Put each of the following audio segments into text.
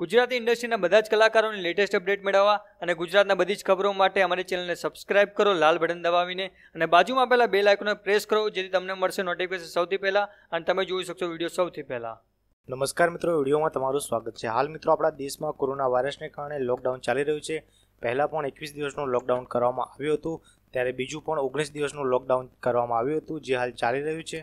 ગુજરાતી ઇન્ડસ્ટ્રીના બધા જ કલાકારોની લેટેસ્ટ અપડેટ મેળવવા અને ગુજરાતના બધી જ ખબરો માટે અમારી ચેનલને સબસ્ક્રાઇબ કરો લાલ બટન દબાવીને અને બાજુમાં પહેલાં બે લાઇકોને પ્રેસ કરો જેથી તમને મળશે નોટિફિકેશન સૌથી પહેલાં અને તમે જોઈ શકશો વિડીયો સૌથી પહેલાં નમસ્કાર મિત્રો વિડીયોમાં તમારું સ્વાગત છે હાલ મિત્રો આપણા દેશમાં કોરોના વાયરસને કારણે લોકડાઉન ચાલી રહ્યું છે પહેલાં પણ એકવીસ દિવસનું લોકડાઉન કરવામાં આવ્યું હતું ત્યારે બીજું પણ ઓગણીસ દિવસનું લોકડાઉન કરવામાં આવ્યું હતું જે હાલ ચાલી રહ્યું છે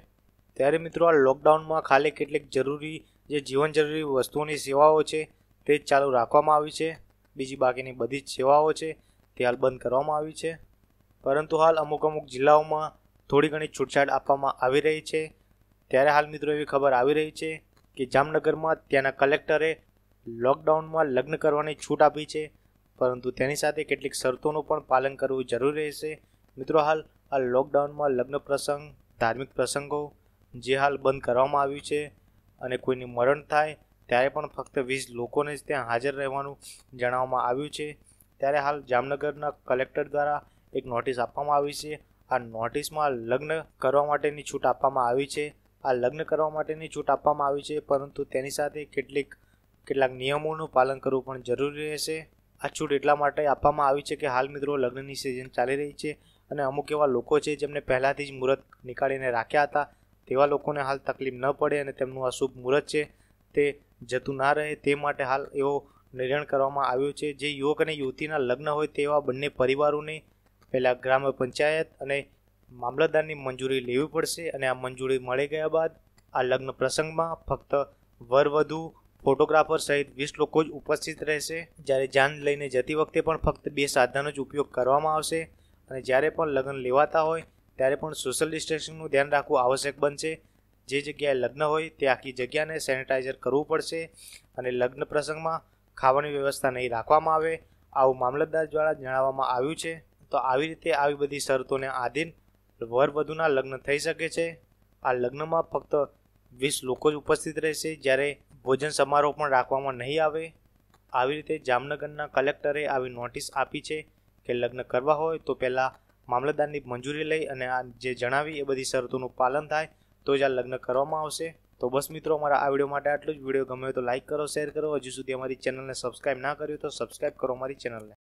ત્યારે મિત્રો આ લોકડાઉનમાં ખાલી કેટલીક જરૂરી જે જીવન જરૂરી વસ્તુઓની સેવાઓ છે તે જ ચાલુ રાખવામાં આવી છે બીજી બાકીની બધી જ સેવાઓ છે તે હાલ બંધ કરવામાં આવી છે પરંતુ હાલ અમુક અમુક જિલ્લાઓમાં થોડી ઘણી છૂટછાટ આપવામાં આવી રહી છે ત્યારે હાલ મિત્રો એવી ખબર આવી રહી છે કે જામનગરમાં ત્યાંના કલેક્ટરે લોકડાઉનમાં લગ્ન કરવાની છૂટ આપી છે પરંતુ તેની સાથે કેટલીક શરતોનું પણ પાલન કરવું જરૂરી રહેશે મિત્રો હાલ આ લોકડાઉનમાં લગ્ન પ્રસંગ ધાર્મિક પ્રસંગો જે હાલ બંધ કરવામાં આવ્યું છે અને કોઈની મરણ થાય ત્યારે પણ ફક્ત વીસ લોકોને જ ત્યાં હાજર રહેવાનું જણાવવામાં આવ્યું છે ત્યારે હાલ જામનગરના કલેક્ટર દ્વારા એક નોટિસ આપવામાં આવી છે આ નોટિસમાં લગ્ન કરવા માટેની છૂટ આપવામાં આવી છે આ લગ્ન કરવા માટેની છૂટ આપવામાં આવી છે પરંતુ તેની સાથે કેટલીક કેટલાક નિયમોનું પાલન કરવું પણ જરૂરી રહેશે આ છૂટ એટલા માટે આપવામાં આવી છે કે હાલ મિત્રો લગ્નની સિઝન ચાલી રહી છે અને અમુક એવા લોકો છે જેમને પહેલાંથી જ મુહૂર્ત નીકાળીને રાખ્યા હતા તેવા લોકોને હાલ તકલીફ ન પડે અને તેમનું આ શુભ મુહૂર્ત છે તે જતું ના રહે તે માટે હાલ એવો નિર્ણય કરવામાં આવ્યો છે જે યુવક અને યુવતીના લગ્ન હોય તેવા બંને પરિવારોને પહેલાં ગ્રામ પંચાયત અને મામલતદારની મંજૂરી લેવી પડશે અને આ મંજૂરી મળી ગયા બાદ આ લગ્ન પ્રસંગમાં ફક્ત વર વધુ ફોટોગ્રાફર સહિત વીસ લોકો જ ઉપસ્થિત રહેશે જ્યારે જાન લઈને જતી વખતે પણ ફક્ત બે સાધનો જ ઉપયોગ કરવામાં આવશે અને જ્યારે પણ લગ્ન લેવાતા હોય ત્યારે પણ સોશિયલ ડિસ્ટન્સિંગનું ધ્યાન રાખવું આવશ્યક બનશે જે જગ્યાએ લગ્ન હોય તે આખી જગ્યાને સેનિટાઈઝર કરવું પડશે અને લગ્ન પ્રસંગમાં ખાવાની વ્યવસ્થા નહીં રાખવામાં આવે આવું મામલતદાર દ્વારા જણાવવામાં આવ્યું છે તો આવી રીતે આવી બધી શરતોને આધીન વર વધુના લગ્ન થઈ શકે છે આ લગ્નમાં ફક્ત વીસ લોકો જ ઉપસ્થિત રહેશે જ્યારે ભોજન સમારોહ પણ રાખવામાં નહીં આવે આવી રીતે જામનગરના કલેક્ટરે આવી નોટિસ આપી છે કે લગ્ન કરવા હોય તો પહેલાં મામલતદારની મંજૂરી લઈ અને આ જે જણાવી એ બધી શરતોનું પાલન થાય તો જ આ લગ્ન કરવામાં આવશે તો બસ મિત્રો અમારા આ વિડીયો માટે આટલું જ વિડીયો ગમે તો લાઇક કરો શેર કરો હજુ સુધી અમારી ચેનલને સબસ્ક્રાઇબ ના કર્યું તો સબસ્ક્રાઇબ કરો અમારી ચેનલને